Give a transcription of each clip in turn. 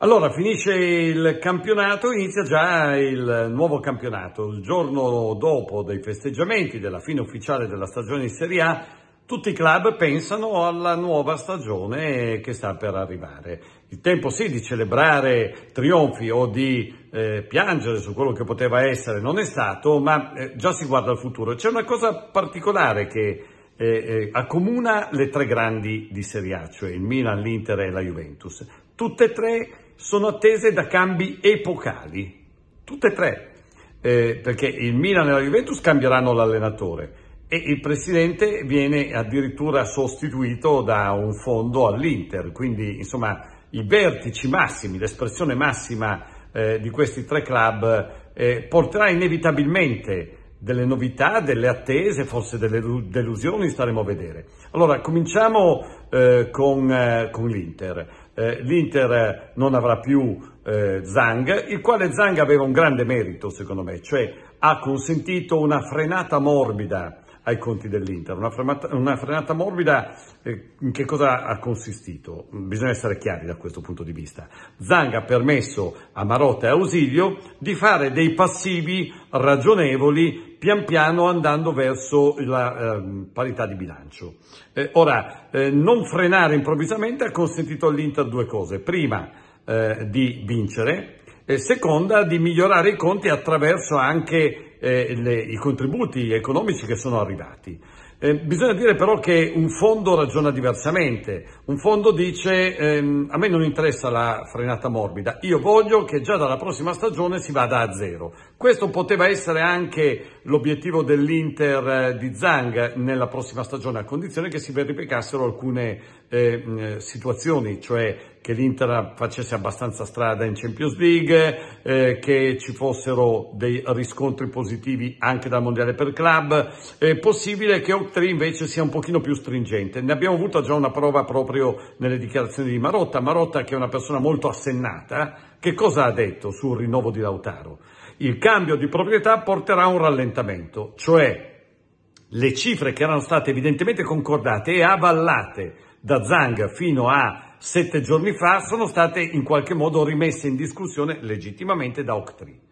Allora, finisce il campionato, inizia già il nuovo campionato. Il giorno dopo dei festeggiamenti della fine ufficiale della stagione in Serie A, tutti i club pensano alla nuova stagione che sta per arrivare. Il tempo sì di celebrare trionfi o di eh, piangere su quello che poteva essere non è stato, ma eh, già si guarda al futuro. C'è una cosa particolare che eh, eh accomuna le tre grandi di Serie A, cioè il Milan, l'Inter e la Juventus. Tutte e tre sono attese da cambi epocali, tutte e tre, eh, perché il Milan e la Juventus cambieranno l'allenatore e il presidente viene addirittura sostituito da un fondo all'Inter, quindi insomma i vertici massimi, l'espressione massima eh, di questi tre club eh, porterà inevitabilmente delle novità, delle attese, forse delle delusioni, staremo a vedere. Allora, cominciamo eh, con, eh, con l'Inter eh, l'Inter non avrà più eh, Zang, il quale Zang aveva un grande merito secondo me, cioè ha consentito una frenata morbida ai conti dell'Inter, una, una, frenata morbida eh, in che cosa ha consistito? Bisogna essere chiari da questo punto di vista. Zang ha permesso a Marotta e Ausilio di fare dei passivi ragionevoli pian piano andando verso la eh, parità di bilancio. Eh, ora, eh, non frenare improvvisamente ha consentito all'Inter due cose. Prima, eh, di vincere, e seconda di migliorare i conti attraverso anche eh, le, i contributi economici che sono arrivati. Eh, bisogna dire però che un fondo ragiona diversamente, un fondo dice ehm, a me non interessa la frenata morbida, io voglio che già dalla prossima stagione si vada a zero. Questo poteva essere anche l'obiettivo dell'Inter eh, di Zhang nella prossima stagione, a condizione che si verificassero alcune ehm, eh, situazioni, cioè che l'Inter facesse abbastanza strada in Champions League, eh, che ci fossero dei riscontri positivi anche dal Mondiale per Club. È possibile che Oak invece sia un pochino più stringente. Ne abbiamo avuto già una prova proprio nelle dichiarazioni di Marotta. Marotta che è una persona molto assennata, che cosa ha detto sul rinnovo di Lautaro? Il cambio di proprietà porterà a un rallentamento, cioè le cifre che erano state evidentemente concordate e avallate da Zang fino a sette giorni fa sono state in qualche modo rimesse in discussione legittimamente da Octri.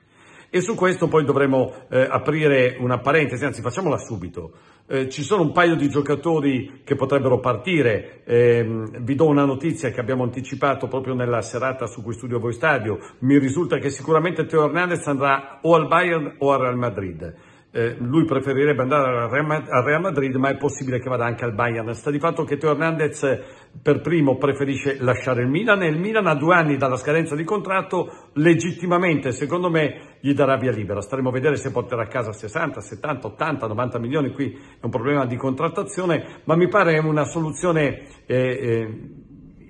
E su questo poi dovremo eh, aprire una parentesi, anzi facciamola subito. Eh, ci sono un paio di giocatori che potrebbero partire, eh, vi do una notizia che abbiamo anticipato proprio nella serata su cui studio voi stadio, mi risulta che sicuramente Teo Hernandez andrà o al Bayern o al Real Madrid eh, lui preferirebbe andare al Real Madrid, ma è possibile che vada anche al Bayern. Sta di fatto che Teo Hernandez eh, per primo preferisce lasciare il Milan e il Milan a due anni dalla scadenza di contratto legittimamente, secondo me, gli darà via libera. Staremo a vedere se porterà a casa 60, 70, 80, 90 milioni, qui è un problema di contrattazione, ma mi pare una soluzione... Eh, eh,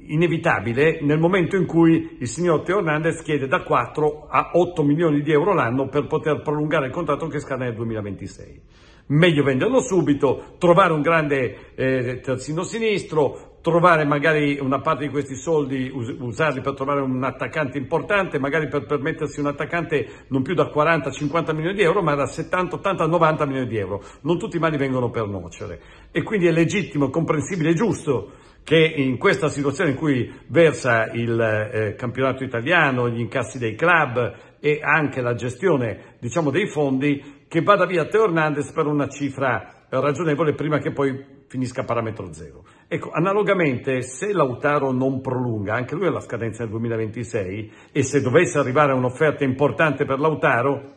inevitabile nel momento in cui il signor Teo Hernandez chiede da 4 a 8 milioni di euro l'anno per poter prolungare il contratto che scade nel 2026. Meglio venderlo subito, trovare un grande eh, terzino sinistro, trovare magari una parte di questi soldi, us- usarli per trovare un attaccante importante, magari per permettersi un attaccante non più da 40-50 milioni di euro, ma da 70-80-90 milioni di euro. Non tutti i mali vengono per nocere. E quindi è legittimo, comprensibile e giusto che in questa situazione in cui versa il eh, campionato italiano, gli incassi dei club e anche la gestione diciamo, dei fondi, che vada via Teo Hernandez per una cifra ragionevole prima che poi finisca a parametro zero. Ecco, analogamente, se Lautaro non prolunga, anche lui ha la scadenza del 2026, e se dovesse arrivare un'offerta importante per Lautaro,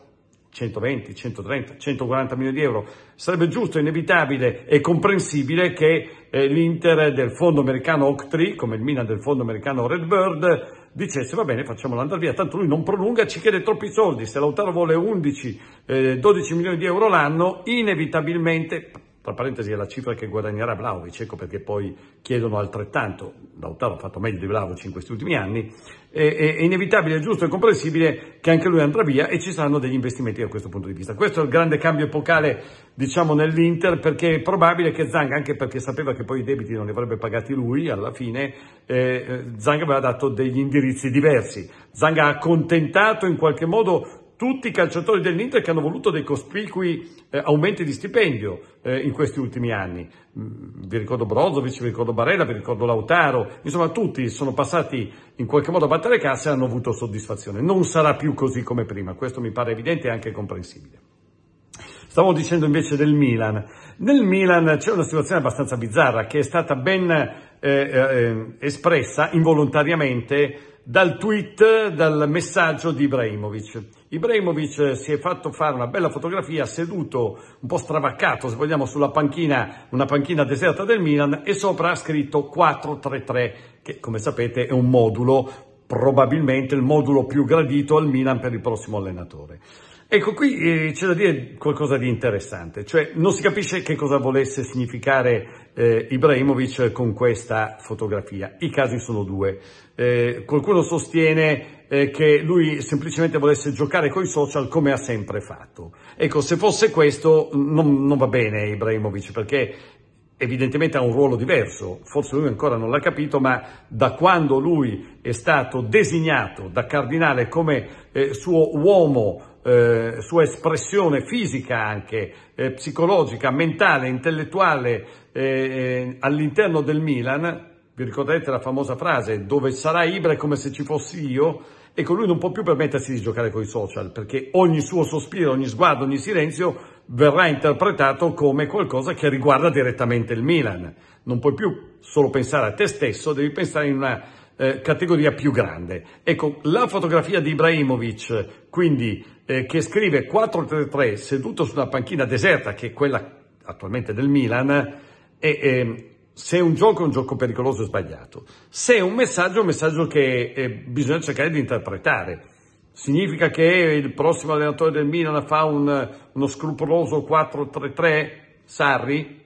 120, 130, 140 milioni di euro. Sarebbe giusto, inevitabile e comprensibile che eh, l'Inter del fondo americano Octree, come il Milan del fondo americano Redbird, dicesse va bene facciamolo andare via, tanto lui non prolunga, ci chiede troppi soldi, se Lautaro vuole 11, eh, 12 milioni di euro l'anno, inevitabilmente tra parentesi è la cifra che guadagnerà Vlaovic, ecco perché poi chiedono altrettanto, Lautaro ha fatto meglio di Vlaovic in questi ultimi anni, è, è inevitabile, è giusto e comprensibile che anche lui andrà via e ci saranno degli investimenti da questo punto di vista. Questo è il grande cambio epocale diciamo nell'Inter perché è probabile che Zang, anche perché sapeva che poi i debiti non li avrebbe pagati lui alla fine, eh, eh Zang aveva dato degli indirizzi diversi. Zang ha accontentato in qualche modo tutti i calciatori dell'Inter che hanno voluto dei cospicui eh, aumenti di stipendio eh, in questi ultimi anni. Mm, vi ricordo Brozovic, vi ricordo Barella, vi ricordo Lautaro, insomma tutti sono passati in qualche modo a battere casse e hanno avuto soddisfazione. Non sarà più così come prima, questo mi pare evidente e anche comprensibile. Stavo dicendo invece del Milan. Nel Milan c'è una situazione abbastanza bizzarra che è stata ben eh, eh, eh espressa involontariamente dal tweet, dal messaggio di Ibrahimovic. Ibrahimovic si è fatto fare una bella fotografia seduto, un po' stravaccato, se vogliamo, sulla panchina, una panchina deserta del Milan e sopra ha scritto 433, che come sapete è un modulo, probabilmente il modulo più gradito al Milan per il prossimo allenatore. Ecco, qui eh, c'è da dire qualcosa di interessante, cioè non si capisce che cosa volesse significare eh, Ibrahimovic con questa fotografia. I casi sono due. Eh, qualcuno sostiene eh, che lui semplicemente volesse giocare con i social come ha sempre fatto. Ecco, se fosse questo non, non va bene Ibrahimovic perché evidentemente ha un ruolo diverso, forse lui ancora non l'ha capito, ma da quando lui è stato designato da Cardinale come eh, suo uomo eh, sua espressione fisica anche, eh, psicologica, mentale, intellettuale eh, eh all'interno del Milan, vi ricorderete la famosa frase dove sarà Ibra è come se ci fossi io, ecco lui non può più permettersi di giocare con i social perché ogni suo sospiro, ogni sguardo, ogni silenzio verrà interpretato come qualcosa che riguarda direttamente il Milan. Non puoi più solo pensare a te stesso, devi pensare in una eh, categoria più grande. Ecco, la fotografia di Ibrahimovic, quindi, eh, che scrive 4-3-3 seduto sulla panchina deserta, che è quella attualmente del Milan, è, è, ehm, se è un gioco è un gioco pericoloso e sbagliato, se è un messaggio è un messaggio che eh, bisogna cercare di interpretare. Significa che il prossimo allenatore del Milan fa un, uno scrupoloso 4-3-3? Sarri?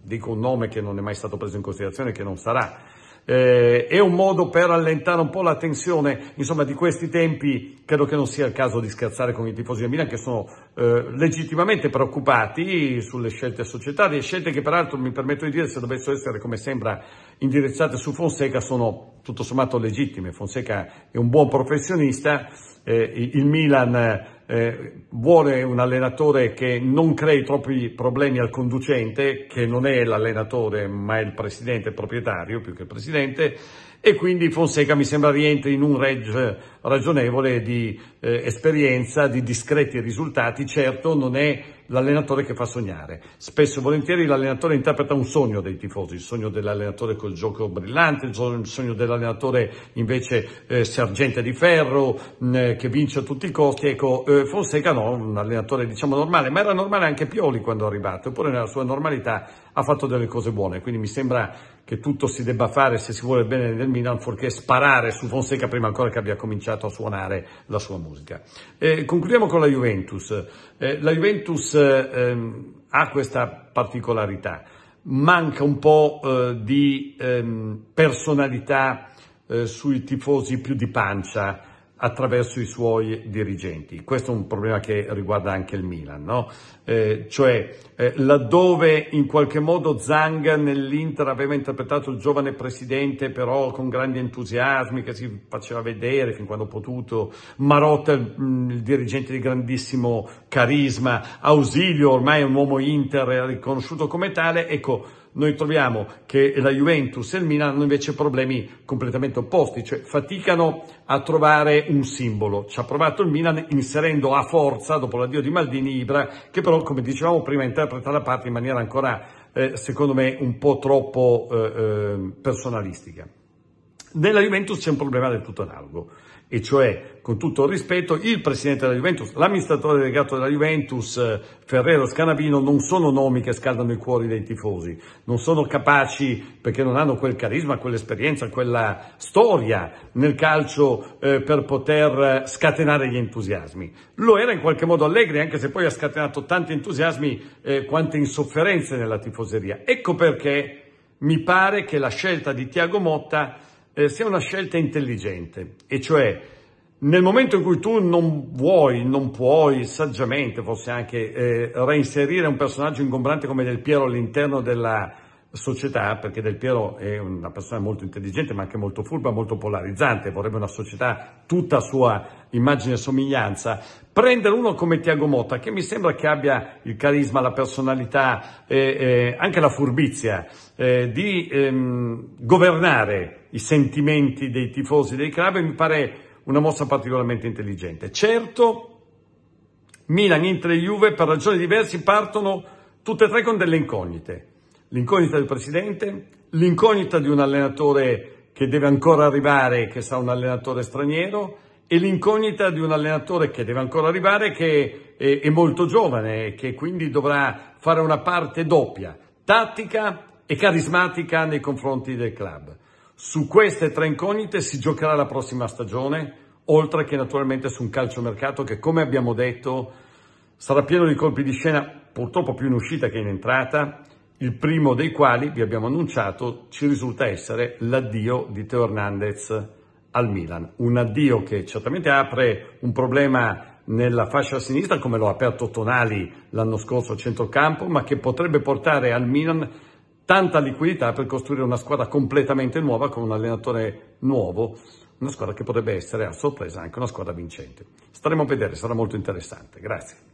Dico un nome che non è mai stato preso in considerazione, che non sarà eh, è un modo per allentare un po' la tensione, insomma, di questi tempi credo che non sia il caso di scherzare con i tifosi del Milan che sono eh, legittimamente preoccupati sulle scelte societarie, scelte che peraltro mi permetto di dire se dovessero essere come sembra indirizzate su Fonseca sono tutto sommato legittime, Fonseca è un buon professionista, eh, il Milan eh, vuole un allenatore che non crei troppi problemi al conducente, che non è l'allenatore ma è il presidente, il proprietario più che il presidente, e quindi Fonseca mi sembra rientri in un range ragionevole di eh, esperienza, di discreti risultati, certo non è l'allenatore che fa sognare. Spesso e volentieri l'allenatore interpreta un sogno dei tifosi, il sogno dell'allenatore col gioco brillante, il sogno dell'allenatore invece eh, sergente di ferro mh, che vince a tutti i costi. Ecco, eh, Fonseca no, un allenatore diciamo normale, ma era normale anche Pioli quando è arrivato, eppure nella sua normalità ha fatto delle cose buone, quindi mi sembra che tutto si debba fare se si vuole bene nel Milan, fuorché sparare su Fonseca prima ancora che abbia cominciato a suonare la sua musica. Eh, concludiamo con la Juventus. Eh, la Juventus ehm, ha questa particolarità, manca un po' eh, di ehm, personalità eh, sui tifosi più di pancia, attraverso i suoi dirigenti. Questo è un problema che riguarda anche il Milan, no? eh, cioè eh, laddove in qualche modo Zang nell'Inter aveva interpretato il giovane presidente però con grandi entusiasmi che si faceva vedere fin quando potuto, Marotta mh, mm, il dirigente di grandissimo carisma, Ausilio ormai è un uomo Inter riconosciuto come tale, ecco noi troviamo che la Juventus e il Milan hanno invece problemi completamente opposti, cioè faticano a trovare un simbolo. Ci ha provato il Milan inserendo a forza, dopo l'addio di Maldini, Ibra, che però, come dicevamo prima, interpreta la parte in maniera ancora eh, secondo me un po' troppo eh, eh personalistica. Nella Juventus c'è un problema del tutto analogo e cioè, con tutto il rispetto, il presidente della Juventus, l'amministratore delegato della Juventus, eh, Ferrero Scanabino, non sono nomi che scaldano i cuori dei tifosi, non sono capaci perché non hanno quel carisma, quell'esperienza, quella storia nel calcio eh, per poter eh, scatenare gli entusiasmi. Lo era in qualche modo Allegri, anche se poi ha scatenato tanti entusiasmi, eh, quante insofferenze nella tifoseria. Ecco perché mi pare che la scelta di Tiago Motta eh, sia una scelta intelligente, e cioè nel momento in cui tu non vuoi, non puoi saggiamente forse anche eh, reinserire un personaggio ingombrante come Del Piero all'interno della società, perché Del Piero è una persona molto intelligente ma anche molto furba, molto polarizzante, vorrebbe una società tutta sua immagine e somiglianza, prendere uno come Tiago Motta, che mi sembra che abbia il carisma, la personalità, eh, eh, anche la furbizia, eh, di ehm, governare i sentimenti dei tifosi dei club, mi pare una mossa particolarmente intelligente. Certo, Milan, Inter e Juve per ragioni diverse partono tutte e tre con delle incognite l'incognita del presidente, l'incognita di un allenatore che deve ancora arrivare, che sarà un allenatore straniero, e l'incognita di un allenatore che deve ancora arrivare, che è, è molto giovane e che quindi dovrà fare una parte doppia, tattica e carismatica nei confronti del club. Su queste tre incognite si giocherà la prossima stagione, oltre che naturalmente su un calciomercato che, come abbiamo detto, sarà pieno di colpi di scena, purtroppo più in uscita che in entrata, il primo dei quali, vi abbiamo annunciato, ci risulta essere l'addio di Teo Hernandez al Milan. Un addio che certamente apre un problema nella fascia sinistra, come lo ha aperto Tonali l'anno scorso a centrocampo, ma che potrebbe portare al Milan tanta liquidità per costruire una squadra completamente nuova con un allenatore nuovo, una squadra che potrebbe essere a sorpresa anche una squadra vincente. Staremo a vedere, sarà molto interessante. Grazie.